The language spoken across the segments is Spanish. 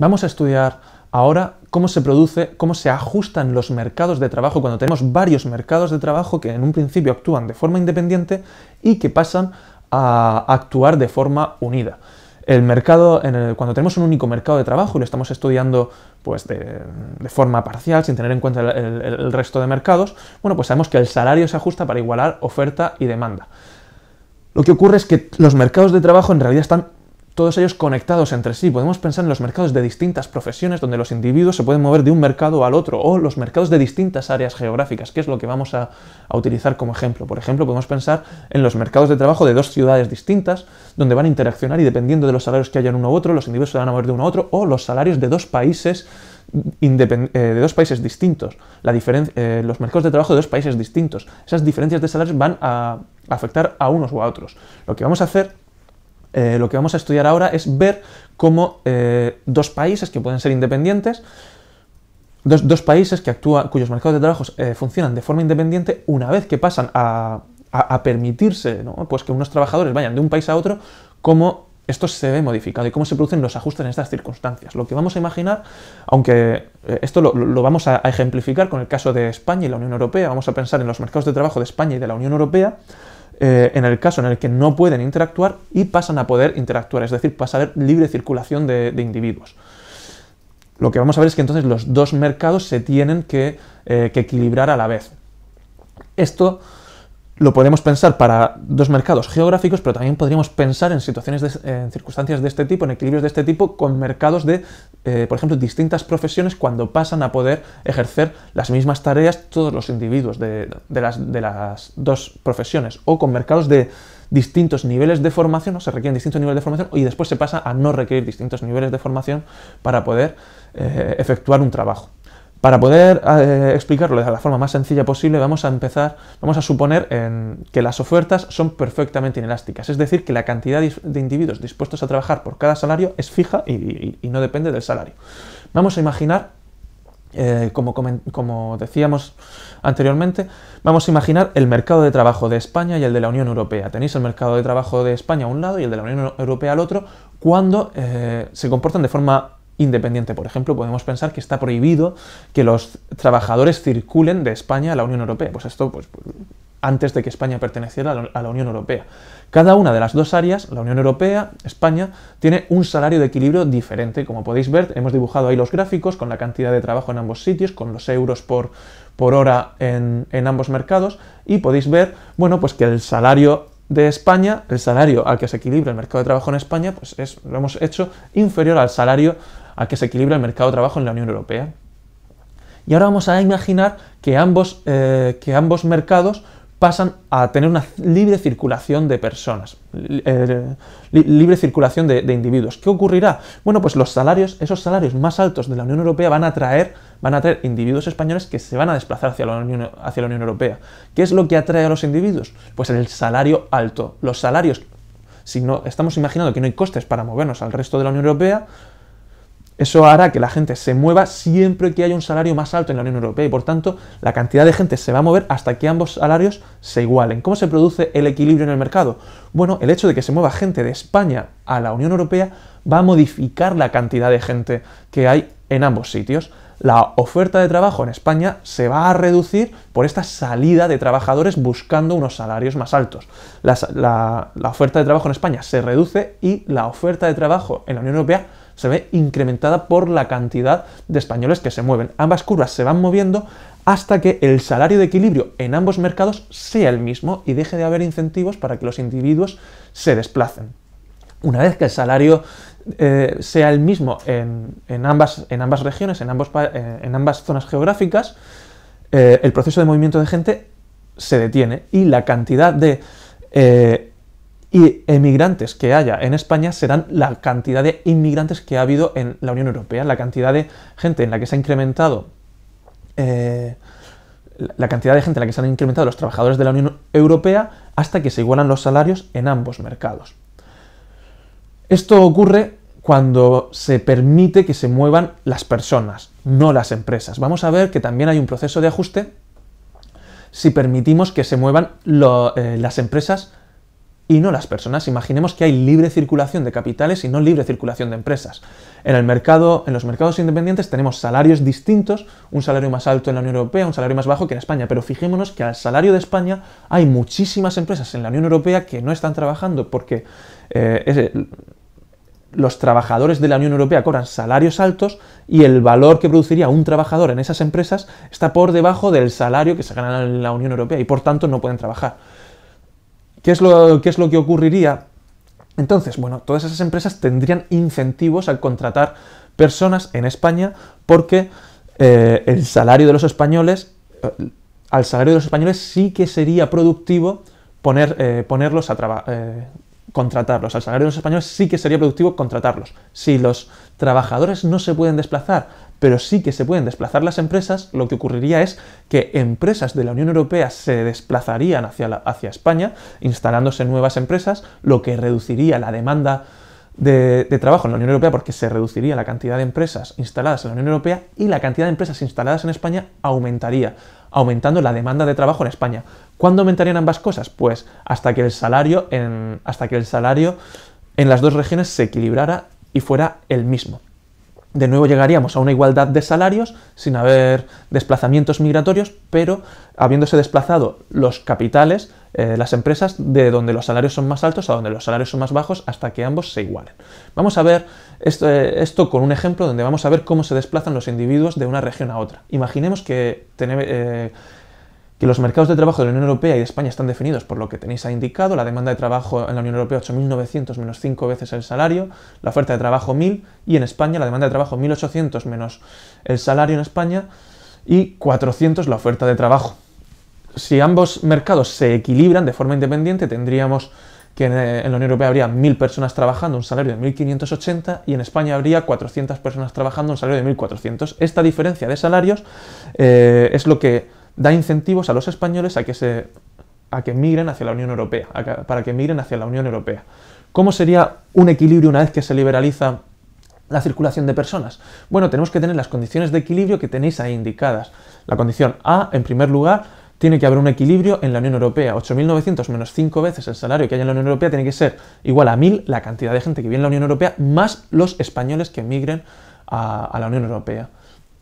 Vamos a estudiar ahora cómo se produce, cómo se ajustan los mercados de trabajo cuando tenemos varios mercados de trabajo que en un principio actúan de forma independiente y que pasan a actuar de forma unida. El mercado, cuando tenemos un único mercado de trabajo y lo estamos estudiando pues, de, forma parcial, sin tener en cuenta el, el resto de mercados, bueno, pues sabemos que el salario se ajusta para igualar oferta y demanda. Lo que ocurre es que los mercados de trabajo en realidad están todos ellos conectados entre sí. Podemos pensar en los mercados de distintas profesiones donde los individuos se pueden mover de un mercado al otro o los mercados de distintas áreas geográficas, que es lo que vamos a, utilizar como ejemplo. Por ejemplo, podemos pensar en los mercados de trabajo de dos ciudades distintas donde van a interaccionar y dependiendo de los salarios que haya en uno u otro, los individuos se van a mover de uno a otro o los salarios de dos países eh, de dos países distintos, la eh, los mercados de trabajo de dos países distintos. Esas diferencias de salarios van a afectar a unos o a otros. Lo que vamos a hacer eh, lo que vamos a estudiar ahora es ver cómo eh, dos países que pueden ser independientes, dos, países que actúan, cuyos mercados de trabajo eh, funcionan de forma independiente, una vez que pasan a, permitirse pues que unos trabajadores vayan de un país a otro, cómo esto se ve modificado y cómo se producen los ajustes en estas circunstancias. Lo que vamos a imaginar, aunque esto lo, vamos a ejemplificar con el caso de España y la Unión Europea, vamos a pensar en los mercados de trabajo de España y de la Unión Europea, eh, en el caso en el que no pueden interactuar y pasan a poder interactuar, es decir, pasa a haber libre circulación de, individuos. Lo que vamos a ver es que entonces los dos mercados se tienen que, eh, que equilibrar a la vez. Esto lo podemos pensar para dos mercados geográficos, pero también podríamos pensar en situaciones, de, en circunstancias de este tipo, en equilibrios de este tipo, con mercados de, eh, por ejemplo, distintas profesiones cuando pasan a poder ejercer las mismas tareas todos los individuos de, las, dos profesiones, o con mercados de distintos niveles de formación, o se requieren distintos niveles de formación, y después se pasa a no requerir distintos niveles de formación para poder eh, efectuar un trabajo. Para poder eh, explicarlo de la forma más sencilla posible, vamos a empezar, vamos a suponer que las ofertas son perfectamente inelásticas, es decir, que la cantidad de individuos dispuestos a trabajar por cada salario es fija y, no depende del salario. Vamos a imaginar, eh, como, como decíamos anteriormente, vamos a imaginar el mercado de trabajo de España y el de la Unión Europea. Tenéis el mercado de trabajo de España a un lado y el de la Unión Europea al otro, cuando eh, se comportan de forma independiente. Por ejemplo, podemos pensar que está prohibido que los trabajadores circulen de España a la Unión Europea. Pues esto, pues, pues antes de que España perteneciera a la Unión Europea. Cada una de las dos áreas, la Unión Europea, España, tiene un salario de equilibrio diferente. Como podéis ver, hemos dibujado ahí los gráficos con la cantidad de trabajo en ambos sitios, con los euros por, por hora en, ambos mercados, y podéis ver, bueno, pues que el salario de España, el salario al que se equilibra el mercado de trabajo en España, pues es, lo hemos hecho inferior al salario a que se equilibre el mercado de trabajo en la Unión Europea. Y ahora vamos a imaginar que ambos, eh, que ambos mercados pasan a tener una libre circulación de personas, eh, libre circulación de, individuos. ¿Qué ocurrirá? Bueno, pues los salarios, esos salarios más altos de la Unión Europea van a atraer, van a individuos españoles que se van a desplazar hacia la, Unión, hacia la Unión Europea. ¿Qué es lo que atrae a los individuos? Pues el salario alto. Los salarios, si no estamos imaginando que no hay costes para movernos al resto de la Unión Europea, eso hará que la gente se mueva siempre que haya un salario más alto en la Unión Europea y por tanto la cantidad de gente se va a mover hasta que ambos salarios se igualen. ¿Cómo se produce el equilibrio en el mercado? Bueno, el hecho de que se mueva gente de España a la Unión Europea va a modificar la cantidad de gente que hay en ambos sitios la oferta de trabajo en España se va a reducir por esta salida de trabajadores buscando unos salarios más altos. La, oferta de trabajo en España se reduce y la oferta de trabajo en la Unión Europea se ve incrementada por la cantidad de españoles que se mueven. Ambas curvas se van moviendo hasta que el salario de equilibrio en ambos mercados sea el mismo y deje de haber incentivos para que los individuos se desplacen. Una vez que el salario eh, sea el mismo en, ambas, en ambas regiones, en, ambos, eh, en ambas zonas geográficas, eh, el proceso de movimiento de gente se detiene y la cantidad de y emigrantes que haya en España serán la cantidad de inmigrantes que ha habido en la Unión Europea, la cantidad de gente en la que se ha incrementado la cantidad de gente en la que se han incrementado los trabajadores de la Unión Europea hasta que se igualan los salarios en ambos mercados. Esto ocurre cuando se permite que se muevan las personas, no las empresas. Vamos a ver que también hay un proceso de ajuste si permitimos que se muevan eh, las empresas y no las personas. Imaginemos que hay libre circulación de capitales y no libre circulación de empresas. En el mercado, en los mercados independientes tenemos salarios distintos, un salario más alto en la Unión Europea, un salario más bajo que en España, pero fijémonos que al salario de España hay muchísimas empresas en la Unión Europea que no están trabajando porque eh, los trabajadores de la Unión Europea cobran salarios altos y el valor que produciría un trabajador en esas empresas está por debajo del salario que se gana en la Unión Europea y por tanto no pueden trabajar. ¿Qué es lo, es lo que ocurriría? Entonces, bueno, todas esas empresas tendrían incentivos al contratar personas en España porque eh, el salario de los españoles, eh, al salario de los españoles sí que sería productivo poner, eh, ponerlos a trabajar contratarlos. Al salario de los españoles sí que sería productivo contratarlos. Si los trabajadores no se pueden desplazar, pero sí que se pueden desplazar las empresas, lo que ocurriría es que empresas de la Unión Europea se desplazarían hacia, hacia España, instalándose nuevas empresas, lo que reduciría la demanda de, trabajo en la Unión Europea porque se reduciría la cantidad de empresas instaladas en la Unión Europea y la cantidad de empresas instaladas en España aumentaría aumentando la demanda de trabajo en España. ¿Cuándo aumentarían ambas cosas? Pues hasta que el salario en, hasta que el salario en las dos regiones se equilibrara y fuera el mismo de nuevo llegaríamos a una igualdad de salarios sin haber desplazamientos migratorios, pero habiéndose desplazado los capitales, eh, las empresas, de donde los salarios son más altos a donde los salarios son más bajos hasta que ambos se igualen. Vamos a ver esto, eh, con un ejemplo donde vamos a ver cómo se desplazan los individuos de una región a otra. Imaginemos que tenemos... Eh, que los mercados de trabajo de la Unión Europea y de España están definidos por lo que tenéis ha indicado, la demanda de trabajo en la Unión Europea 8.900 menos 5 veces el salario, la oferta de trabajo 1.000 y en España la demanda de trabajo 1.800 menos el salario en España y 400 la oferta de trabajo. Si ambos mercados se equilibran de forma independiente, tendríamos que en eh, la Unión Europea habría 1.000 personas trabajando, un salario de 1.580, y en España habría 400 personas trabajando, un salario de 1.400. Esta diferencia de salarios eh, es lo que da incentivos a los españoles a que, se, a que migren hacia la Unión Europea, para que migren hacia la Unión Europea. ¿Cómo sería un equilibrio una vez que se liberaliza la circulación de personas? Bueno, tenemos que tener las condiciones de equilibrio que tenéis ahí indicadas. La condición A, en primer lugar, tiene que haber un equilibrio en la Unión Europea. 8.900 menos 5 veces el salario que hay en la Unión Europea tiene que ser igual a 1.000 la cantidad de gente que viene en la Unión Europea más los españoles que emigren a la Unión Europea.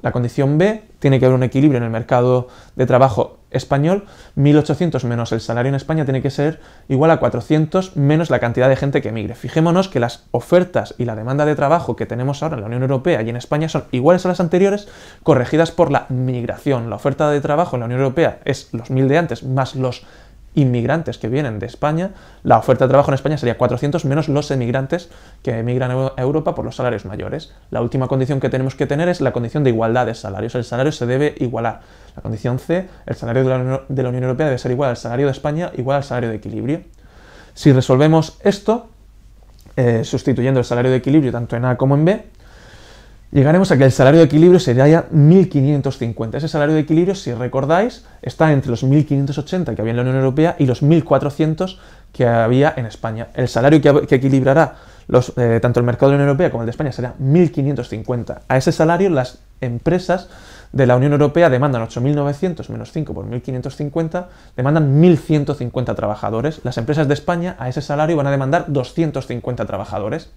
La condición B, tiene que haber un equilibrio en el mercado de trabajo español, 1.800 menos el salario en España tiene que ser igual a 400 menos la cantidad de gente que emigre. Fijémonos que las ofertas y la demanda de trabajo que tenemos ahora en la Unión Europea y en España son iguales a las anteriores, corregidas por la migración. La oferta de trabajo en la Unión Europea es los 1.000 de antes más los inmigrantes que vienen de España, la oferta de trabajo en España sería 400 menos los emigrantes que emigran a Europa por los salarios mayores. La última condición que tenemos que tener es la condición de igualdad de salarios. El salario se debe igualar. La condición C, el salario de la, Unión Europea debe ser igual al salario de España, igual al salario de equilibrio. Si resolvemos esto, eh, sustituyendo el salario de equilibrio tanto en A como en B, llegaremos a que el salario de equilibrio sería ya 1.550. Ese salario de equilibrio, si recordáis, está entre los 1.580 que había en la Unión Europea y los 1.400 que había en España. El salario que, equilibrará eh, tanto el mercado de la Unión Europea como el de España será 1.550. A ese salario las empresas de la Unión Europea demandan 8.900 menos 5 por 1.550, demandan 1.150 trabajadores. Las empresas de España a ese salario van a demandar 250 trabajadores.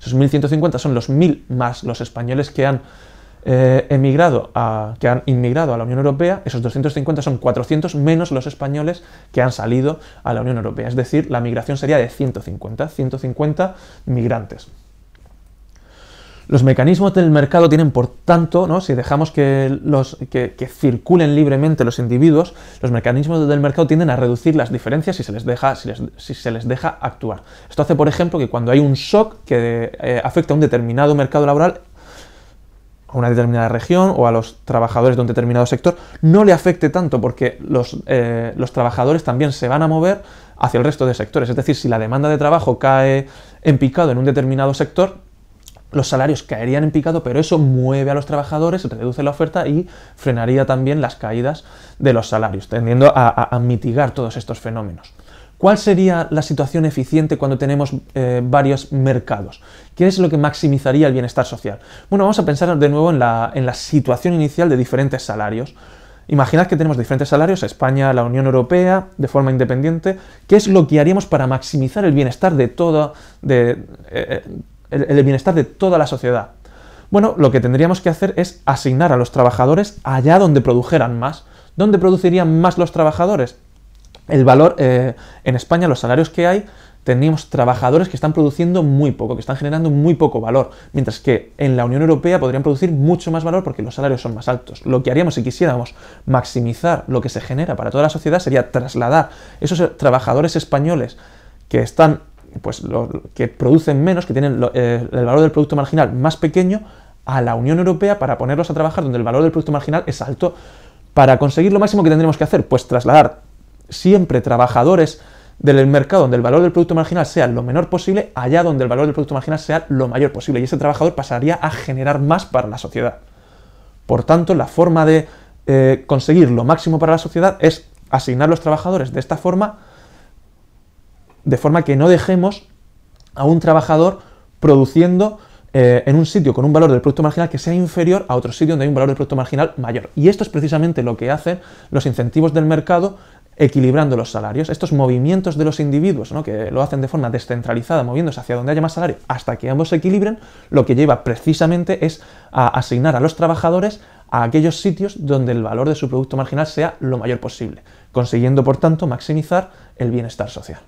Esos 1.150 son los 1.000 más los españoles que han eh, emigrado, que han inmigrado a la Unión Europea, esos 250 son 400 menos los españoles que han salido a la Unión Europea. Es decir, la migración sería de 150, 150 migrantes. Los mecanismos del mercado tienen, por tanto, ¿no? si dejamos que, los, que, circulen libremente los individuos, los mecanismos del mercado tienden a reducir las diferencias si se les deja, si, se les deja actuar. Esto hace, por ejemplo, que cuando hay un shock que eh, afecta a un determinado mercado laboral, a una determinada región o a los trabajadores de un determinado sector, no le afecte tanto porque los, eh, los trabajadores también se van a mover hacia el resto de sectores. Es decir, si la demanda de trabajo cae en picado en un determinado sector, los salarios caerían en picado, pero eso mueve a los trabajadores, reduce la oferta y frenaría también las caídas de los salarios, tendiendo a, mitigar todos estos fenómenos. ¿Cuál sería la situación eficiente cuando tenemos eh, varios mercados? ¿Qué es lo que maximizaría el bienestar social? Bueno, vamos a pensar de nuevo en la, situación inicial de diferentes salarios. Imaginad que tenemos diferentes salarios, España, la Unión Europea, de forma independiente. ¿Qué es lo que haríamos para maximizar el bienestar de, todo, de eh, eh, el, bienestar de toda la sociedad. Bueno, lo que tendríamos que hacer es asignar a los trabajadores allá donde produjeran más. ¿Dónde producirían más los trabajadores? El valor, eh, en España, los salarios que hay, tenemos trabajadores que están produciendo muy poco, que están generando muy poco valor, mientras que en la Unión Europea podrían producir mucho más valor porque los salarios son más altos. Lo que haríamos si quisiéramos maximizar lo que se genera para toda la sociedad sería trasladar esos eh, trabajadores españoles que están pues, lo, que producen menos, que tienen eh, el valor del producto marginal más pequeño, a la Unión Europea para ponerlos a trabajar donde el valor del producto marginal es alto. Para conseguir lo máximo que tendremos que hacer, pues trasladar siempre trabajadores del mercado donde el valor del producto marginal sea lo menor posible, allá donde el valor del producto marginal sea lo mayor posible. Y ese trabajador pasaría a generar más para la sociedad. Por tanto, la forma de eh, conseguir lo máximo para la sociedad es asignar los trabajadores de esta forma de forma que no dejemos a un trabajador produciendo eh, en un sitio con un valor del producto marginal que sea inferior a otro sitio donde hay un valor del producto marginal mayor. Y esto es precisamente lo que hacen los incentivos del mercado equilibrando los salarios. Estos movimientos de los individuos, que lo hacen de forma descentralizada, moviéndose hacia donde haya más salario, hasta que ambos se equilibren, lo que lleva precisamente es a asignar a los trabajadores a aquellos sitios donde el valor de su producto marginal sea lo mayor posible, consiguiendo por tanto maximizar el bienestar social.